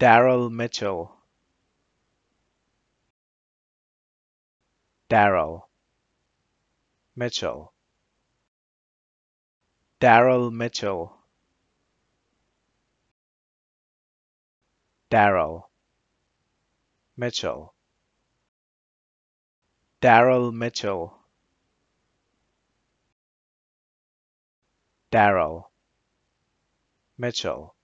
Daryl Mitchell. Daryl Mitchell. Daryl Mitchell. Daryl Mitchell. Daryl Mitchell. Darrell Mitchell.